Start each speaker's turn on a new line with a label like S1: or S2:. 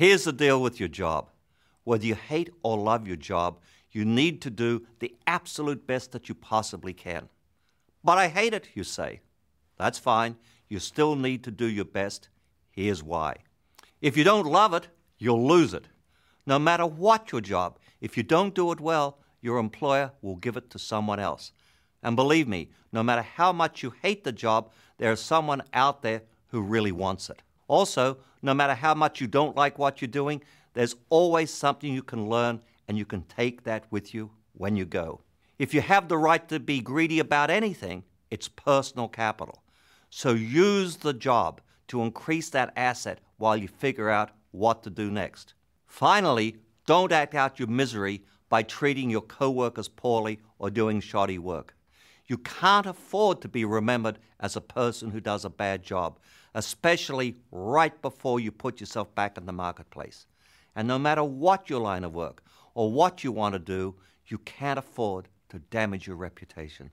S1: Here's the deal with your job whether you hate or love your job, you need to do the absolute best that you possibly can. But I hate it, you say. That's fine. You still need to do your best. Here's why. If you don't love it, you'll lose it. No matter what your job, if you don't do it well, your employer will give it to someone else. And believe me, no matter how much you hate the job, there is someone out there who really wants it. Also, no matter how much you don't like what you're doing, there's always something you can learn and you can take that with you when you go. If you have the right to be greedy about anything, it's personal capital. So use the job to increase that asset while you figure out what to do next. Finally, don't act out your misery by treating your coworkers poorly or doing shoddy work. You can't afford to be remembered as a person who does a bad job, especially right before you put yourself back in the marketplace. And no matter what your line of work or what you want to do, you can't afford to damage your reputation.